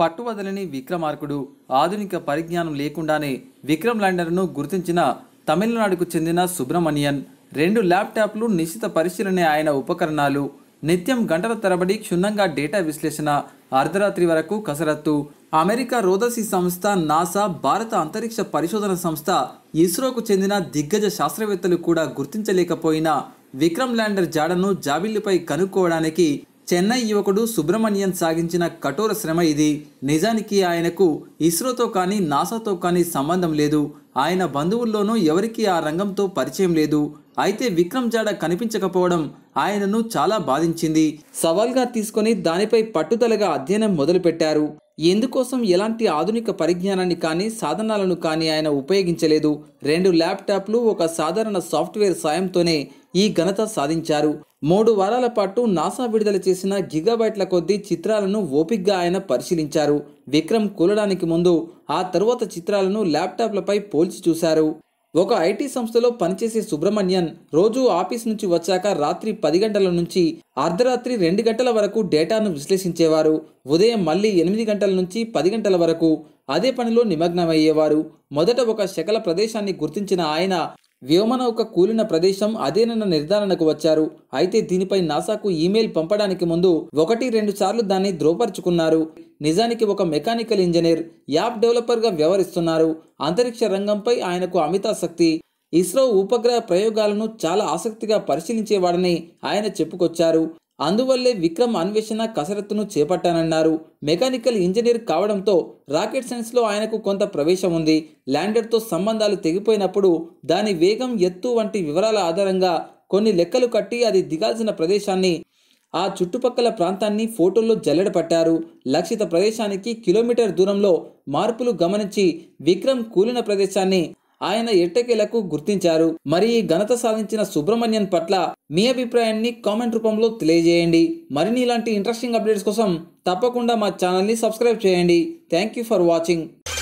పట్టువదలని విక్రమార్కుడు ఆధునిక పరిజ్ఞానం లేకుండానే విక్రమ్ ల్యాండర్ను గుర్తించిన తమిళనాడుకు చెందిన సుబ్రహ్మణ్యన్ రెండు ల్యాప్టాప్లు నిశ్చిత పరిశీలనే ఆయన ఉపకరణాలు నిత్యం గంటల తరబడి క్షుణ్ణంగా డేటా విశ్లేషణ అర్ధరాత్రి వరకు కసరత్తు అమెరికా రోదసి సంస్థ నాసా భారత అంతరిక్ష పరిశోధన సంస్థ ఇస్రోకు చెందిన దిగ్గజ శాస్త్రవేత్తలు కూడా గుర్తించలేకపోయినా విక్రమ్ ల్యాండర్ జాడను జాబిల్లిపై కనుక్కోవడానికి చెన్నై యువకుడు సుబ్రహ్మణ్యన్ సాగించిన కఠోర శ్రమ ఇది నిజానికి ఆయనకు ఇస్రోతో కానీ నాసాతో కానీ సంబంధం లేదు ఆయన బంధువుల్లోనూ ఎవరికీ ఆ రంగంతో పరిచయం లేదు అయితే విక్రమ్ జాడ కనిపించకపోవడం ఆయనను చాలా బాధించింది సవాల్గా తీసుకొని దానిపై పట్టుదలగా అధ్యయనం మొదలుపెట్టారు ఎందుకోసం ఎలాంటి ఆధునిక పరిజ్ఞానాన్ని కానీ సాధనాలను కానీ ఆయన ఉపయోగించలేదు రెండు ల్యాప్టాప్లు ఒక సాధారణ సాఫ్ట్వేర్ సాయంతోనే ఈ ఘనత సాధించారు మూడు వారాల పాటు నాసా విడుదల చేసిన గిగాబైట్ల కొద్దీ చిత్రాలను ఓపిక్గా ఆయన పరిశీలించారు విక్రమ్ కూలడానికి ముందు ఆ తరువాత చిత్రాలను ల్యాప్టాప్లపై పోల్చి చూశారు ఒక ఐటీ సంస్థలో పనిచేసే సుబ్రహ్మణ్యన్ రోజు ఆఫీస్ నుంచి వచ్చాక రాత్రి పది గంటల నుంచి అర్ధరాత్రి రెండు గంటల వరకు డేటాను విశ్లేషించేవారు ఉదయం మళ్ళీ ఎనిమిది గంటల నుంచి పది గంటల వరకు అదే పనిలో నిమగ్నమయ్యేవారు మొదట ఒక శకల ప్రదేశాన్ని గుర్తించిన ఆయన వ్యోమనౌక కూలిన ప్రదేశం అదేనన్న నిర్ధారణకు వచ్చారు అయితే దీనిపై నాసాకు ఈమెయిల్ పంపడానికి ముందు ఒకటి రెండు సార్లు దాన్ని ద్రోపరుచుకున్నారు నిజానికి ఒక మెకానికల్ ఇంజనీర్ యాప్ డెవలపర్గా వ్యవహరిస్తున్నారు అంతరిక్ష రంగంపై ఆయనకు అమితాసక్తి ఇస్రో ఉపగ్రహ ప్రయోగాలను చాలా ఆసక్తిగా పరిశీలించేవాడని ఆయన చెప్పుకొచ్చారు అందువల్లే విక్రమ్ అన్వేషణ కసరత్తును చేపట్టానన్నారు మెకానికల్ ఇంజనీర్ కావడంతో రాకెట్ సైన్స్లో ఆయనకు కొంత ప్రవేశం ఉంది ల్యాండర్తో సంబంధాలు తెగిపోయినప్పుడు దాని వేగం ఎత్తు వంటి వివరాల ఆధారంగా కొన్ని లెక్కలు కట్టి అది దిగాల్సిన ప్రదేశాన్ని ఆ చుట్టుపక్కల ప్రాంతాన్ని ఫోటోల్లో జల్లెడపట్టారు లక్షిత ప్రదేశానికి కిలోమీటర్ దూరంలో మార్పులు గమనించి విక్రమ్ కూలిన ప్రదేశాన్ని ఆయన ఎట్టకేలకు గుర్తించారు మరి ఈ ఘనత సాధించిన సుబ్రహ్మణ్యన్ పట్ల మీ అభిప్రాయాన్ని కామెంట్ రూపంలో తెలియజేయండి మరిన్ని ఇలాంటి ఇంట్రెస్టింగ్ అప్డేట్స్ కోసం తప్పకుండా మా ఛానల్ని సబ్స్క్రైబ్ చేయండి థ్యాంక్ యూ ఫర్ వాచింగ్